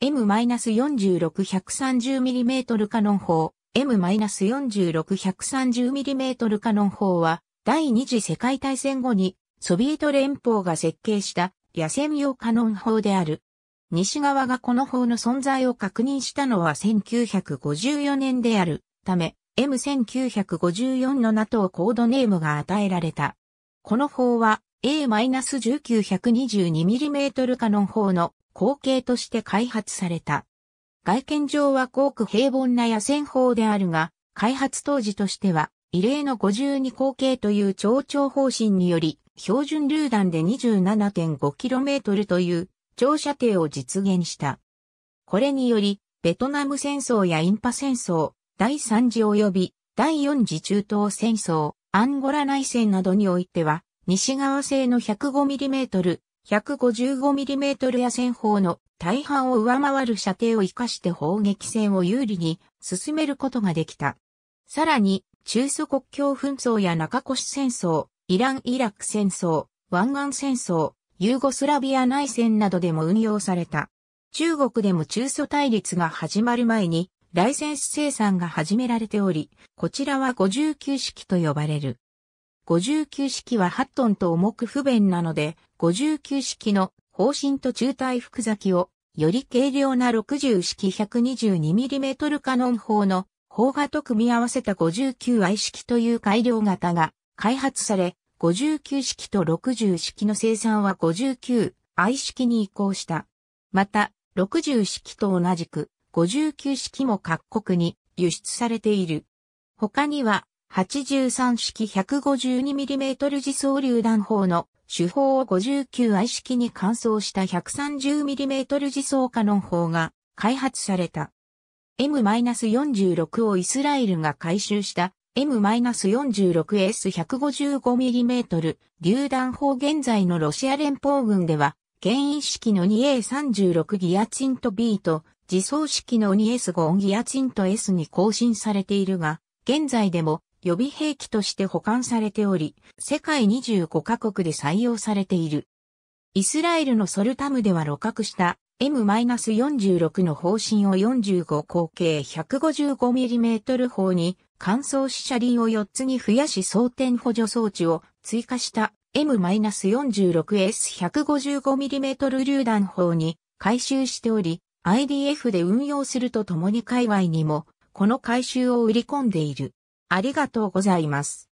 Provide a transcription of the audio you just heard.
M-46130mm カノン砲、M-46130mm カノン砲は、第二次世界大戦後に、ソビエト連邦が設計した野戦用カノン砲である。西側がこの砲の存在を確認したのは1954年であるため、M1954 の NATO コードネームが与えられた。この砲は A-1922mm カノン砲の後継として開発された。外見上はごく平凡な野戦砲であるが、開発当時としては、異例の52口径という超長方針により、標準榴弾で 27.5km という長射程を実現した。これにより、ベトナム戦争やインパ戦争、第3次及び第4次中東戦争、アンゴラ内戦などにおいては、西側製の 105mm 155mm 野戦砲の大半を上回る射程を活かして砲撃戦を有利に進めることができた。さらに、中蘇国境紛争や中越戦争、イラン・イラク戦争、湾岸戦争、ユーゴスラビア内戦などでも運用された。中国でも中蘇対立が始まる前に、ライセンス生産が始められており、こちらは59式と呼ばれる。59式は8トンと重く不便なので、59式の方針と中体複先を、より軽量な60式 122mm カノン砲の砲画と組み合わせた 59i 式という改良型が開発され、59式と60式の生産は 59i 式に移行した。また、60式と同じく59式も各国に輸出されている。他には83式 152mm 自走榴弾砲の手法を 59i 式に換装した 130mm 自走カノン砲が開発された。M-46 をイスラエルが回収した M-46S155mm 榴弾砲現在のロシア連邦軍では、牽引式の 2A36 ギアチント B と自走式の 2S5 ギアチント S に更新されているが、現在でも予備兵器として保管されており、世界25カ国で採用されている。イスラエルのソルタムでは露獲した M-46 の方針を45口径 155mm 砲に乾燥し車輪を4つに増やし装填補助装置を追加した M-46S155mm 榴弾砲に回収しており、IDF で運用するとともに界隈にも、この回収を売り込んでいる。ありがとうございます。